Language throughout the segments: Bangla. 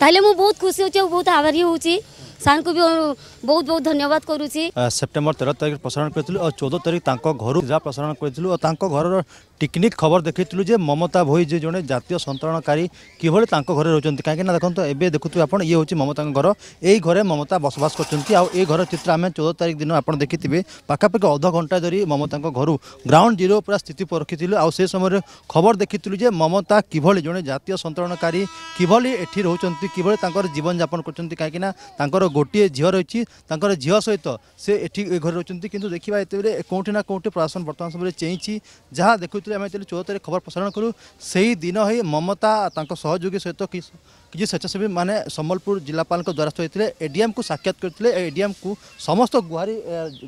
ତାହେଲେ ମୁଁ ବହୁତ ଖୁସି ହେଉଛି ଆଉ ବହୁତ ଆଭାରୀ ହେଉଛି ସାର୍ଙ୍କୁ ବି ବହୁତ ବହୁତ ଧନ୍ୟବାଦ କରୁଛି ସେପ୍ଟେମ୍ବର ତେର ତାରିଖ ପ୍ରସାରଣ କରିଥିଲୁ ଆଉ ଚଉଦ ତାରିଖ ତାଙ୍କ ଘରୁ ଯାହା ପ୍ରସାରଣ କରିଥିଲୁ ଆଉ ତାଙ୍କ ଘରର টিকনিক খবর দেখিলু যে মমতা ভোই যে জনে জাতীয় সন্তরণকারী কিভাবে তাঁর ঘরে রয়েছেন কিনা না দেখুন এবে দেখুত আপনার ইয়ে হচ্ছে মমতা ঘর এই ঘরে মমতা বসবাস করছেন আই ঘর চিত্র আমি চৌদ তারিখ দিন আপনার দেখিবে পাখাপাখি অধ ঘণ্টা ধর মমতা ঘর গ্রাউন্ড জিরো পুরা স্থিতি রক্ষিলু সে সময় খবর দেখি যে মমতা কিভাবে জনে জাতীয় সন্তরণকারী কিভাবে এটি রয়েছেন কিভাবে তাঁর জীবনযাপন করছেন কিনা না তাঁর গোটিয়ে ঝিও রয়েছে তাঁর ঝিও সহ সে এটি ঘরে রয়েছেন কিন্তু দেখা এতবে কোটি না কোটি প্রশাসন বর্তমান সময় চেইছি যা দেখুছে ଆମେ ଯେତେବେଳେ ଚଉଦ ତାରିଖ ଖବର ପ୍ରସାରଣ କରୁ ସେହି ଦିନ ହିଁ ମମତା ତାଙ୍କ ସହଯୋଗୀ ସହିତ କିଛି ସ୍ୱେଚ୍ଛାସେବୀମାନେ ସମ୍ବଲପୁର ଜିଲ୍ଲାପାଳଙ୍କ ଦ୍ୱାରସ୍ଥ ହୋଇଥିଲେ ଏଡିଏମ୍କୁ ସାକ୍ଷାତ କରିଥିଲେ ଏଡିଏମ୍କୁ ସମସ୍ତ ଗୁହାରି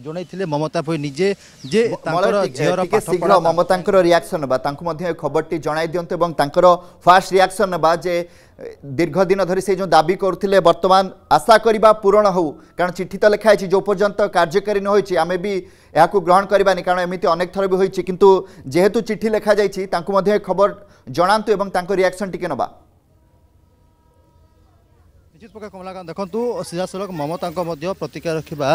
ଜଣାଇଥିଲେ ମମତା ଭୋଇ ନିଜେ ଯେ ତାଙ୍କର ଝିଅର ଶୀଘ୍ର ମମତାଙ୍କର ରିଆକ୍ସନ୍ ନେବା ତାଙ୍କୁ ମଧ୍ୟ ଏ ଖବରଟି ଜଣାଇ ଦିଅନ୍ତୁ ଏବଂ ତାଙ୍କର ଫାଷ୍ଟ ରିଆକ୍ସନ୍ ନେବା ଯେ ଦୀର୍ଘଦିନ ଧରି ସେ ଯେଉଁ ଦାବି କରୁଥିଲେ ବର୍ତ୍ତମାନ ଆଶା କରିବା ପୂରଣ ହେଉ କାରଣ ଚିଠି ତ ଲେଖା ହେଇଛି ଯେଉଁ ପର୍ଯ୍ୟନ୍ତ କାର୍ଯ୍ୟକାରୀ ନ ହୋଇଛି ଆମେ ବି ଏହାକୁ ଗ୍ରହଣ କରିବାନି କାରଣ ଏମିତି ଅନେକ ଥର ବି ହୋଇଛି କିନ୍ତୁ ଯେହେତୁ ଚିଠି ଲେଖାଯାଇଛି ତାଙ୍କୁ ମଧ୍ୟ ଏ ଖବର ଜଣାନ୍ତୁ ଏବଂ ତାଙ୍କ ରିଆକ୍ସନ୍ ଟିକେ ନେବା ନିଶ୍ଚିତ ପ୍ରକାର କମଲାକାନ୍ତ ଦେଖନ୍ତୁ ସିଧାସଳଖ ମମତାଙ୍କ ମଧ୍ୟ ପ୍ରତିକ୍ରିୟା ରଖିବା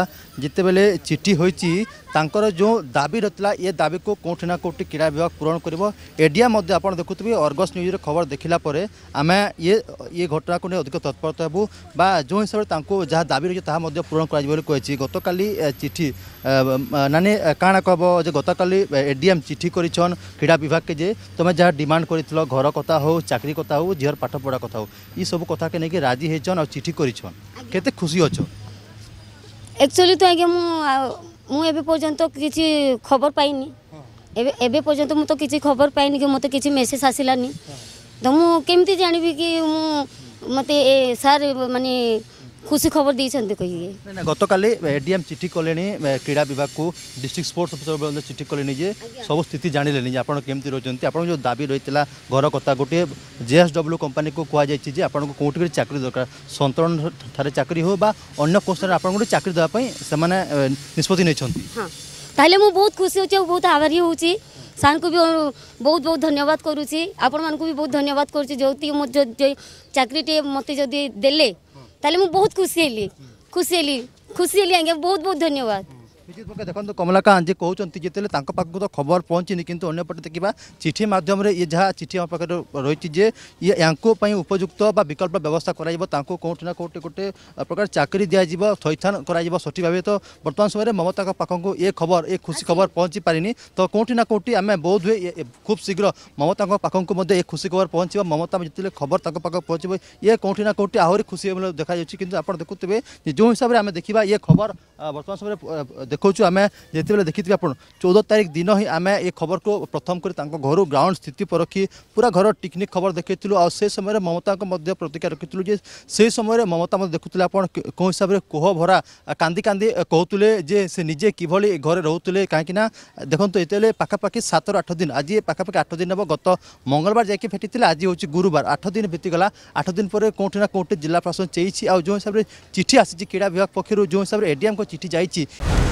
ଯେତେବେଳେ ଚିଠି ହୋଇଛି ତାଙ୍କର ଯେଉଁ ଦାବି ରହିଥିଲା ଏ ଦାବିକୁ କେଉଁଠି ନା କେଉଁଠି କ୍ରୀଡ଼ା ବିଭାଗ ପୂରଣ କରିବ ଏଡ଼ିଆ ମଧ୍ୟ ଆପଣ ଦେଖୁଥିବେ ଅର୍ଗସ୍ ନ୍ୟୁଜ୍ର ଖବର ଦେଖିଲା ପରେ ଆମେ ଇଏ ଇଏ ଘଟଣାକୁ ନେଇ ଅଧିକ ତତ୍ପରତା ହେବୁ ବା ଯେଉଁ ହିସାବରେ ତାଙ୍କୁ ଯାହା ଦାବି ରହିଛି ତାହା ମଧ୍ୟ ପୂରଣ କରାଯିବ ବୋଲି କହିଛି ଗତକାଲି ଚିଠି ନାନି କାଣା କହବ ଯେ ଗତକାଲି ଏଡ଼ିଏମ୍ ଚିଠି କରିଛନ୍ କ୍ରୀଡ଼ା ବିଭାଗକେ ଯେ ତୁମେ ଯାହା ଡିମାଣ୍ଡ କରିଥିଲ ଘର କଥା ହେଉ ଚାକିରି କଥା ହେଉ ଝିଅର ପାଠପଢ଼ା କଥା ହେଉ ଏସବୁ କଥାକେ ନେଇକି ରାଜି ହେଇଛନ୍ আসছন আর চিঠি করেছন কেতে খুশি অছ একচুয়ালি তো আগে মু এবে পর্যন্ত কিছু খবর পাইনি এবে এবে পর্যন্ত মু তো কিছু খবর পাইনি কি মতে কিছু মেসেজ আসিলানি তো মু কেমতি জানিবি কি মু মতে স্যার মানে खुशी खबर दे गत काम चिठी कले क्रीड़ा विभाग को डिस्ट्रिक्ट स्पोर्ट्स अफिसर चिठी कले सब स्थिति जान लें आपत रही आप जो दाबी रही है घर कथा गोटे जे एस डब्ल्यू कंपानी को कहुई जो कौट गए चाकरी दरकार सतरण ठार चाकरी होने वो कौन आप चाकरी देवाई से निष्पत्ति नहीं तेल मुझे बहुत खुशी हो बहुत आभारी हो सार को भी बहुत बहुत धन्यवाद करुच्ची आपण मानक भी बहुत धन्यवाद करुच्ची जो चाकरी मत दे ତାହେଲେ ମୁଁ ବହୁତ ଖୁସି ହେଲି ଖୁସି ହେଲି ଖୁସି ହେଲି ଆଜ୍ଞା ବହୁତ ବହୁତ ଧନ୍ୟବାଦ ନିଶ୍ଚିତ ପକ୍ଷେ ଦେଖନ୍ତୁ କମଲାକାନ୍ତ ଯେ କହୁଛନ୍ତି ଯେତେବେଳେ ତାଙ୍କ ପାଖକୁ ତ ଖବର ପହଞ୍ଚିନି କିନ୍ତୁ ଅନ୍ୟପଟେ ଦେଖିବା ଚିଠି ମାଧ୍ୟମରେ ଇଏ ଯାହା ଚିଠି ଆମ ପାଖରେ ରହିଛି ଯେ ଇଏ ୟାଙ୍କ ପାଇଁ ଉପଯୁକ୍ତ ବା ବିକଳ୍ପ ବ୍ୟବସ୍ଥା କରାଯିବ ତାଙ୍କୁ କେଉଁଠି ନା କେଉଁଠି ଗୋଟେ ପ୍ରକାର ଚାକିରି ଦିଆଯିବ ଥଇଥାନ କରାଯିବ ସଠିକ୍ ଭାବେ ତ ବର୍ତ୍ତମାନ ସମୟରେ ମମତାଙ୍କ ପାଖକୁ ଏ ଖବର ଏ ଖୁସି ଖବର ପହଞ୍ଚି ପାରିନି ତ କେଉଁଠି ନା କେଉଁଠି ଆମେ ବୋଧହୁଏ ଖୁବ୍ ଶୀଘ୍ର ମମତାଙ୍କ ପାଖକୁ ମଧ୍ୟ ଏ ଖୁସି ଖବର ପହଞ୍ଚିବ ମମତା ଯେତେବେଳେ ଖବର ତାଙ୍କ ପାଖକୁ ପହଞ୍ଚିବ ଇଏ କେଉଁଠି ନା କେଉଁଠି ଆହୁରି ଖୁସି ଦେଖାଯାଉଛି କିନ୍ତୁ ଆପଣ ଦେଖୁଥିବେ ଯେଉଁ ହିସାବରେ ଆମେ ଦେଖିବା ଇଏ ଖବର ବର୍ତ୍ତମାନ ସମୟରେ দেখাউছু আমি যেতবে দেখিথিবে আপন চৌদ তারিখ দিন হি আমি এ খবরক প্রথম করে তাঙ্ক ঘর গ্রাউন্ড স্থিতি পরখি পুরা ঘর টিকনিক খবর দেখাইলু আর সেই সময় মমতাঙ্ক মধ্যে প্রতিক্রিয়া রাখিলু যে সেই সময় মমতা মধ্যে দেখুলে আপন কেউ হিসাবে কোহ ভরা কান্দি কান্দি কহুলে যে সে নিজে কিভাবে ঘরে রহুলে কিনা দেখুন এতবে পাখাপাখি সাতর আট দিন আজ পাখাপাখি আট দিন হব গত মঙ্গলবার যাই ভেটি আজ হচ্ছে গুরুবার আট দিন বিতিগলা আট দিন পরে কোটি না কোটি জেলা প্রশাসন চেয়েছি আউ যে হিসাবে চিঠি আসিছে ক্রীড়া বিভাগ পক্ষ যে হিসাবে এডিএম চিঠি যাইছি